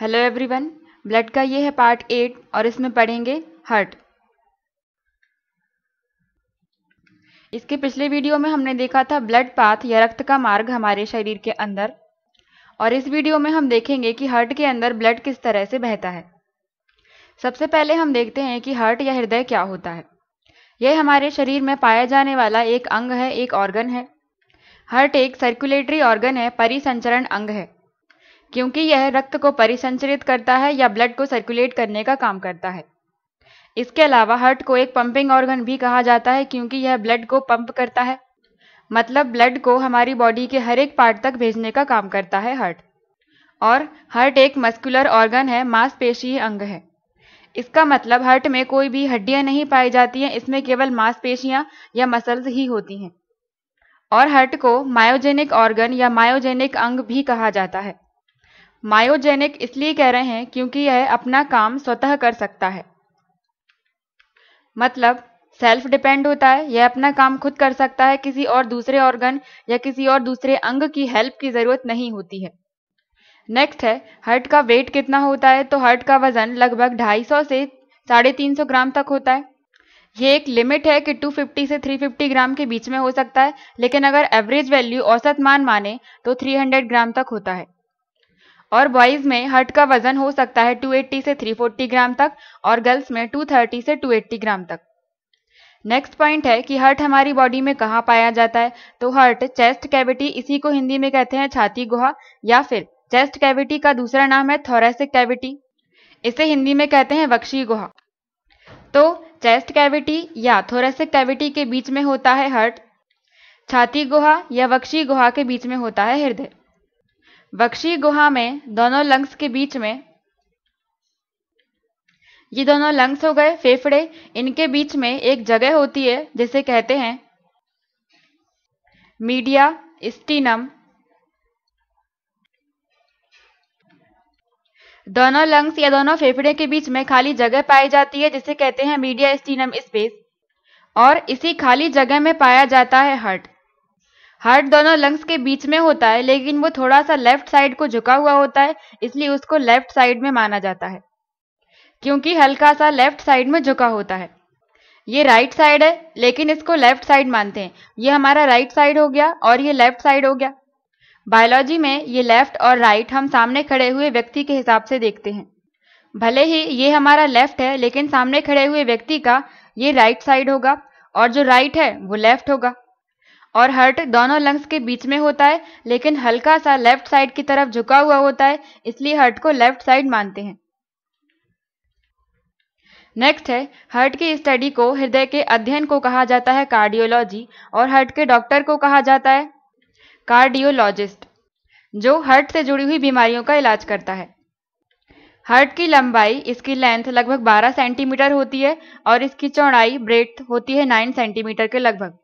hello everyone blood का ये है पार्ट एट और इसमें पढ़ेंगे हर्ट इसके पिछले वीडियो में हमने देखा था ब्लड पाथ या रक्त का मार्ग हमारे शरीर के अंदर और इस वीडियो में हम देखेंगे कि हर्ट के अंदर ब्लड किस तरह से बहता है सबसे पहले हम देखते हैं कि हर्ट या हृदय क्या होता है यह हमारे शरीर में पाया जाने वाला एक अंग है एक ऑर्गन है हर्ट एक सर्कुलेटरी ऑर्गन है परिसंचरण अंग है क्योंकि यह रक्त को परिसंचरित करता है या ब्लड को सर्कुलेट करने का काम करता है इसके अलावा हर्ट को एक पंपिंग ऑर्गन भी कहा जाता है क्योंकि यह ब्लड को पंप करता है मतलब ब्लड को हमारी बॉडी के हर एक पार्ट तक भेजने का काम करता है हार्ट और हार्ट एक मस्कुलर ऑर्गन है मांसपेशी अंग है इसका मतलब हार्ट में कोई भी हड्डियां नहीं पाई जाती हैं इसमें केवल मांसपेशियां या मसल्स ही होती हैं और हार्ट को मायोजेनिक ऑर्गन या मायोजेनिक अंग भी कहा जाता है मायोजेनिक इसलिए कह रहे हैं क्योंकि यह अपना काम स्वतः कर सकता है मतलब सेल्फ डिपेंड होता है यह अपना काम खुद कर सकता है किसी और दूसरे ऑर्गन या किसी और दूसरे अंग की हेल्प की जरूरत नहीं होती है नेक्स्ट है हर्ट का वेट कितना होता है तो हर्ट का वजन लगभग 250 से साढ़े तीन सौ ग्राम तक होता है यह एक लिमिट है कि 250 से 350 ग्राम के बीच में हो सकता है लेकिन अगर एवरेज वैल्यू औसत मान माने तो 300 ग्राम तक होता है और बॉयज़ में हर्ट का वजन हो सकता है 280 से 340 ग्राम तक और गर्ल्स में 230 से 280 ग्राम तक नेक्स्ट पॉइंट है कि हर्ट हमारी बॉडी में कहाँ पाया जाता है तो हर्ट चेस्ट कैविटी इसी को हिंदी में कहते हैं छाती गुहा या फिर चेस्ट कैविटी का दूसरा नाम है थोरेसिक कैविटी इसे हिंदी में कहते हैं वक्षी गुहा तो चेस्ट कैविटी या थोरेसिक कैविटी के बीच में होता है हर्ट छाती गुहा या वक्षी गुहा के बीच में होता है हृदय बख्शी गुहा में दोनों लंग्स के बीच में ये दोनों लंग्स हो गए फेफड़े इनके बीच में एक जगह होती है जिसे कहते हैं मीडिया स्टीनम दोनों लंग्स या दोनों फेफड़े के बीच में खाली जगह पाई जाती है जिसे कहते हैं मीडिया स्टीनम स्पेस और इसी खाली जगह में पाया जाता है हर्ट हार्ट दोनों लंग्स के बीच में होता है लेकिन वो थोड़ा सा लेफ्ट साइड को झुका हुआ होता है इसलिए उसको लेफ्ट साइड में माना जाता है क्योंकि हल्का सा लेफ्ट साइड में झुका होता है ये राइट साइड है लेकिन इसको लेफ्ट साइड मानते हैं ये हमारा राइट साइड हो गया और ये लेफ्ट साइड हो गया बायोलॉजी में ये लेफ्ट और राइट हम सामने खड़े हुए व्यक्ति के हिसाब से देखते हैं भले ही ये हमारा लेफ्ट है लेकिन सामने खड़े हुए व्यक्ति का ये राइट साइड होगा और जो राइट है वो लेफ्ट होगा और हर्ट दोनों लंग्स के बीच में होता है लेकिन हल्का सा लेफ्ट साइड की तरफ झुका हुआ होता है इसलिए हर्ट को लेफ्ट साइड मानते हैं नेक्स्ट है हर्ट की स्टडी को हृदय के अध्ययन को कहा जाता है कार्डियोलॉजी और हर्ट के डॉक्टर को कहा जाता है कार्डियोलॉजिस्ट जो हर्ट से जुड़ी हुई बीमारियों का इलाज करता है हर्ट की लंबाई इसकी लेंथ लगभग 12 सेंटीमीटर होती है और इसकी चौड़ाई ब्रेथ होती है 9 सेंटीमीटर के लगभग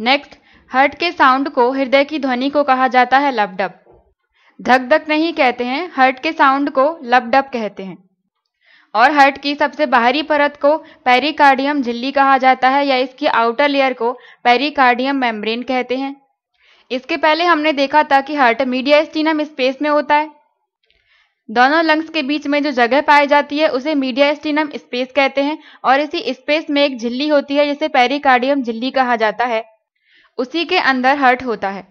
नेक्स्ट हर्ट के साउंड को हृदय की ध्वनि को कहा जाता है लबडब धक धक नहीं कहते हैं हर्ट के साउंड को लबडब कहते हैं और हर्ट की सबसे बाहरी परत को पेरिकार्डियम झिल्ली कहा जाता है या इसकी आउटर लेयर को पेरिकार्डियम मेम्ब्रेन कहते हैं इसके पहले हमने देखा था कि हर्ट स्टीनम स्पेस में होता है दोनों लंग्स के बीच में जो जगह पाई जाती है उसे स्टीनम स्पेस कहते हैं और इसी स्पेस में एक झिल्ली होती है जिसे पेरिकार्डियम झिल्ली कहा जाता है उसी के अंदर हर्ट होता है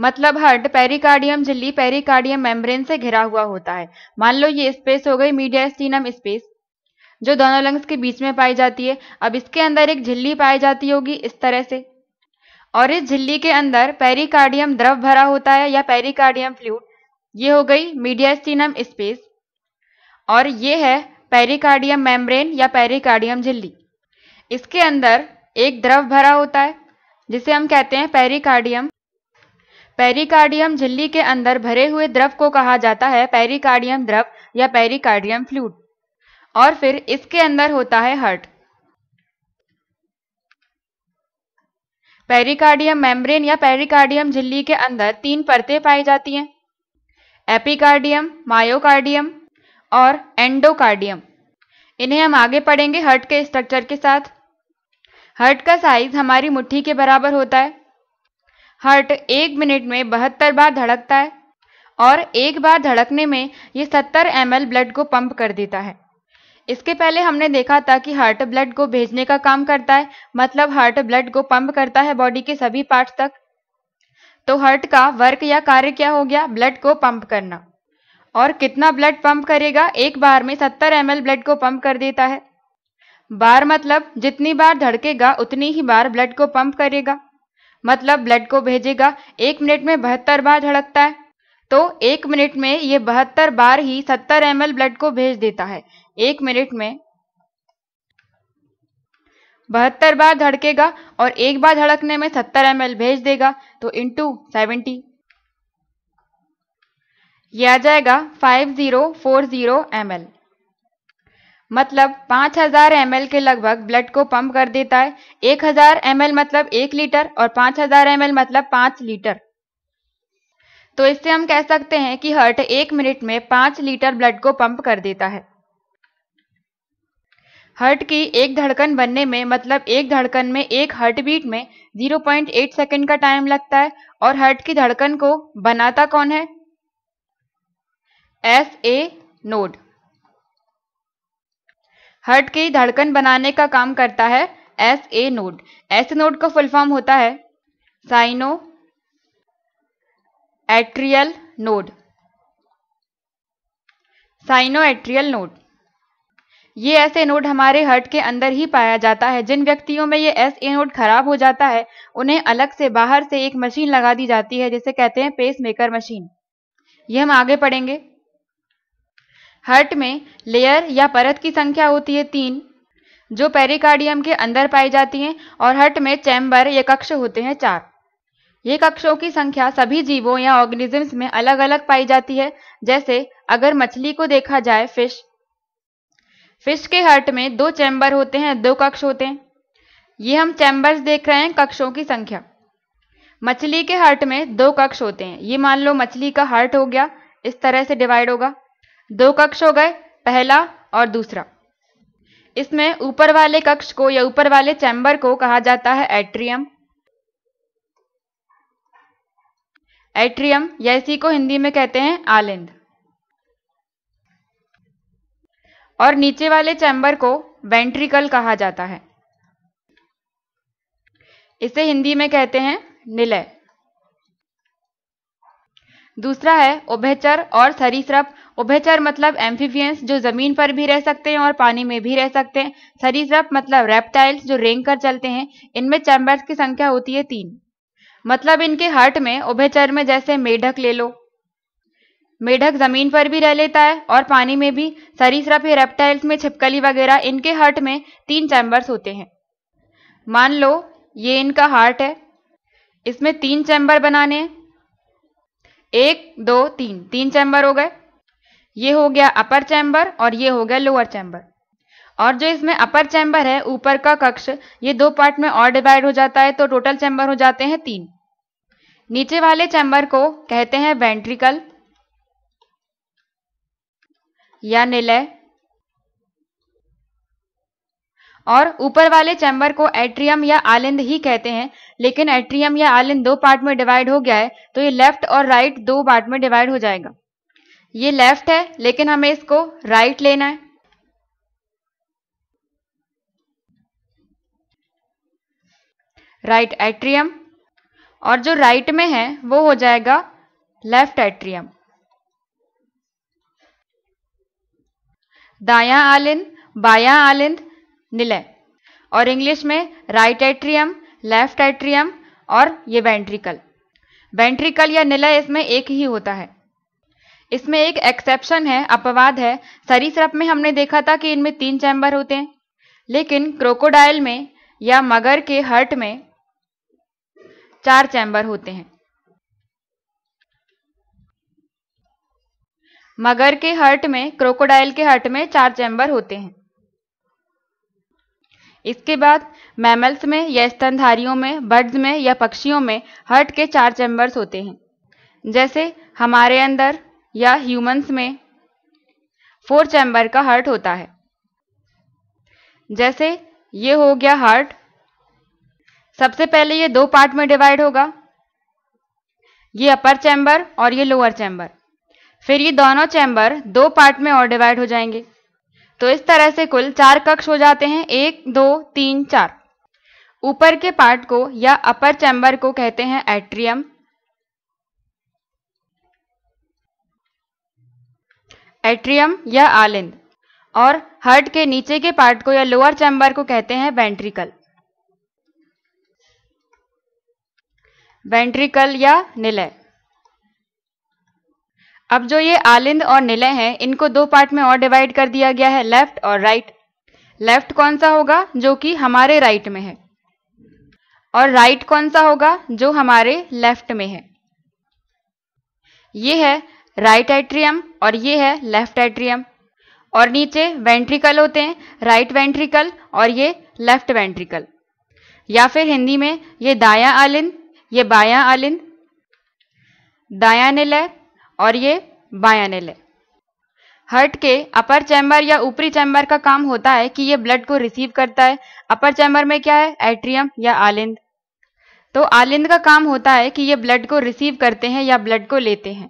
मतलब हर्ट पेरिकार्डियम झिल्ली पेरिकार्डियम मेम्ब्रेन से घिरा हुआ होता है मान लो ये स्पेस हो गई मीडिया स्टीनम स्पेस जो दोनों लंग्स के बीच में पाई जाती है अब इसके अंदर एक झिल्ली पाई जाती होगी इस तरह से और इस झिल्ली के अंदर पेरिकार्डियम द्रव भरा होता है या पेरिकार्डियम फ्लूड ये हो गई मीडिया स्टीनम स्पेस और ये है पेरिकार्डियम मेम्ब्रेन या पेरिकार्डियम झिल्ली इसके अंदर एक द्रव भरा होता है जिसे हम कहते हैं पेरिकार्डियम पेरिकार्डियम झिल्ली के अंदर भरे हुए द्रव को कहा जाता है पेरिकार्डियम द्रव या पेरिकार्डियम फ्लूड और फिर इसके अंदर होता है हर्ट पेरिकार्डियम मेम्ब्रेन या पेरिकार्डियम झिल्ली के अंदर तीन परतें पाई जाती हैं एपिकार्डियम मायोकार्डियम और एंडोकार्डियम इन्हें हम आगे पढ़ेंगे हर्ट के स्ट्रक्चर के साथ हर्ट का साइज हमारी मुट्ठी के बराबर होता है हर्ट एक मिनट में बहत्तर बार धड़कता है और एक बार धड़कने में ये 70 एम ब्लड को पंप कर देता है इसके पहले हमने देखा था कि हार्ट ब्लड को भेजने का काम करता है मतलब हार्ट ब्लड को पंप करता है बॉडी के सभी पार्ट तक तो हार्ट का वर्क या कार्य क्या हो गया ब्लड को पंप करना और कितना ब्लड पंप करेगा एक बार में 70 एम ब्लड को पंप कर देता है बार मतलब जितनी बार धड़केगा उतनी ही बार ब्लड को पंप करेगा मतलब ब्लड को भेजेगा एक मिनट में बहत्तर बार धड़कता है तो एक मिनट में ये बहत्तर बार ही सत्तर एम ब्लड को भेज देता है एक मिनट में बहत्तर बार धड़केगा और एक बार धड़कने में सत्तर एम भेज देगा तो इंटू सेवेंटी यह आ जाएगा five zero four zero M मतलब 5000 हजार के लगभग ब्लड को पंप कर देता है 1000 हजार मतलब एक लीटर और 5000 हजार मतलब पांच लीटर तो इससे हम कह सकते हैं कि हर्ट एक मिनट में पांच लीटर ब्लड को पंप कर देता है हर्ट की एक धड़कन बनने में मतलब एक धड़कन में एक हर्ट बीट में 0.8 सेकेंड का टाइम लगता है और हर्ट की धड़कन को बनाता कौन है एस ए नोड हर्ट की धड़कन बनाने का काम करता है S A node S node का फुल फॉर्म होता है sinoatrial node sinoatrial node ये ऐसे नोड हमारे हर्ट के अंदर ही पाया जाता है जिन व्यक्तियों में ये एस ए नोड खराब हो जाता है उन्हें अलग से बाहर से एक मशीन लगा दी जाती है जिसे कहते हैं पेस मेकर मशीन ये हम आगे पढ़ेंगे हर्ट में लेयर या परत की संख्या होती है तीन जो पेरिकार्डियम के अंदर पाई जाती हैं और हर्ट में चैम्बर या कक्ष होते हैं चार ये कक्षों की संख्या सभी जीवों या ऑर्गेनिजम्स में अलग अलग पाई जाती है जैसे अगर मछली को देखा जाए फिश फिश के हर्ट में दो चैम्बर होते हैं दो कक्ष होते हैं ये हम चैम्बर्स देख रहे हैं कक्षों की संख्या मछली के हर्ट में दो कक्ष होते हैं ये मान लो मछली का हर्ट हो गया इस तरह से डिवाइड होगा दो कक्ष हो गए पहला और दूसरा इसमें ऊपर वाले कक्ष को या ऊपर वाले चैम्बर को कहा जाता है एट्रियम एट्रियम या इसी को हिंदी में कहते हैं आलिंद और नीचे वाले चैम्बर को वेंट्रिकल कहा जाता है इसे हिंदी में कहते हैं निलय दूसरा है उभयचर और सरीसृप उभयचर मतलब एम्फीफियंस जो जमीन पर भी रह सकते हैं और पानी में भी रह सकते हैं सरीसृप मतलब रेप्टाइल्स जो रेंग कर चलते हैं इनमें चैम्बर्स की संख्या होती है तीन मतलब इनके हार्ट में उभयचर में जैसे मेढक ले लो मेढक जमीन पर भी रह लेता है और पानी में भी सरीसृप या रेप्टाइल्स में छिपकली वगैरह इनके हार्ट में तीन चैम्बर्स होते हैं मान लो ये इनका हार्ट है इसमें तीन चैम्बर बनाने हैं एक दो तीन तीन चैम्बर हो गए ये हो गया अपर चैम्बर और ये हो गया लोअर चैम्बर और जो इसमें अपर चैम्बर है ऊपर का कक्ष ये दो पार्ट में और डिवाइड हो जाता है तो टोटल चैम्बर हो जाते हैं तीन नीचे वाले चैम्बर को कहते हैं वेंट्रिकल या निलय और ऊपर वाले चैम्बर को एट्रियम या आलिंद ही कहते हैं लेकिन एट्रियम या आलिंद दो पार्ट में डिवाइड हो गया है तो ये लेफ्ट और राइट दो पार्ट में डिवाइड हो जाएगा ये लेफ्ट है लेकिन हमें इसको राइट लेना है राइट एट्रियम और जो राइट में है वो हो जाएगा लेफ्ट एट्रियम दाया आलिंद बाया आलिंद निलय और इंग्लिश में राइट एट्रियम लेफ्ट एट्रियम और ये वेंट्रिकल वेंट्रिकल या निलय इसमें एक ही होता है इसमें एक एक्सेप्शन है अपवाद है सरप में हमने देखा था कि इनमें तीन चैम्बर होते हैं लेकिन क्रोकोडाइल में या मगर के हर्ट में चार चैम्बर होते हैं मगर के हर्ट में क्रोकोडाइल के हर्ट में चार चैम्बर होते हैं इसके बाद मैमल्स में या स्तनधारियों में बर्ड्स में या पक्षियों में हर्ट के चार चैम्बर्स होते हैं जैसे हमारे अंदर या ह्यूमंस में फोर चैम्बर का हर्ट होता है जैसे ये हो गया हार्ट सबसे पहले ये दो पार्ट में डिवाइड होगा ये अपर चैम्बर और ये लोअर चैम्बर फिर ये दोनों चैम्बर दो पार्ट में और डिवाइड हो जाएंगे तो इस तरह से कुल चार कक्ष हो जाते हैं एक दो तीन चार ऊपर के पार्ट को या अपर चैम्बर को कहते हैं एट्रियम एट्रियम या आलिंद और हर्ट के नीचे के पार्ट को या लोअर चैम्बर को कहते हैं वेंट्रिकल वेंट्रिकल या निलय अब जो ये आलिंद और निलय हैं इनको दो पार्ट में और डिवाइड कर दिया गया है लेफ्ट और राइट लेफ्ट कौन सा होगा जो कि हमारे राइट में है और राइट कौन सा होगा जो हमारे लेफ्ट में है ये है राइट एट्रियम और ये है लेफ्ट एट्रियम और नीचे वेंट्रिकल होते हैं राइट वेंट्रिकल और ये लेफ्ट वेंट्रिकल या फिर हिंदी में ये दाया आलिंद ये बाया आलिंद दाया निलय और ये बायानेल है हर्ट के अपर चैम्बर या ऊपरी चैम्बर का काम होता है कि ये ब्लड को रिसीव करता है अपर चैम्बर में क्या है एट्रियम या आलिंद तो आलिंद का काम होता है कि ये ब्लड को रिसीव करते हैं या ब्लड को लेते हैं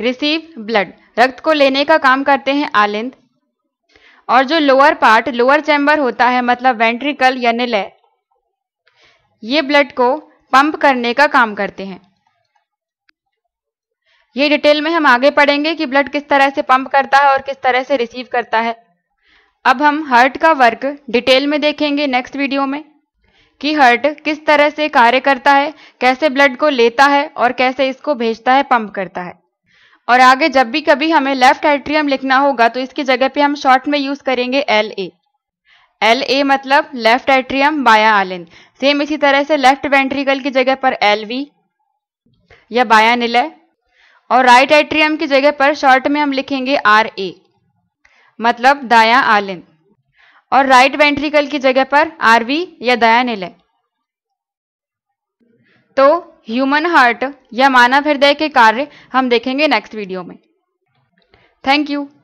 रिसीव ब्लड रक्त को लेने का काम करते हैं आलिंद और जो लोअर पार्ट लोअर चैम्बर होता है मतलब वेंट्रिकल या निलय ये ब्लड को पंप करने का काम करते हैं ये डिटेल में हम आगे पढ़ेंगे कि ब्लड किस तरह से पंप करता है और किस तरह से रिसीव करता है अब हम हर्ट का वर्क डिटेल में देखेंगे नेक्स्ट वीडियो में कि हर्ट किस तरह से कार्य करता है कैसे ब्लड को लेता है और कैसे इसको भेजता है पंप करता है और आगे जब भी कभी हमें लेफ्ट एट्रियम लिखना होगा तो इसकी जगह पे हम शॉर्ट में यूज करेंगे एल ए एल ए मतलब लेफ्ट एट्रियम बाया आलिन सेम इसी तरह से लेफ्ट वेंट्रिकल की जगह पर एल वी या बाया निलय और राइट एट्रियम की जगह पर शॉर्ट में हम लिखेंगे आर ए मतलब दाया आलिन और राइट वेंट्रिकल की जगह पर आरवी या दया निलय तो ह्यूमन हार्ट या मानव हृदय के कार्य हम देखेंगे नेक्स्ट वीडियो में थैंक यू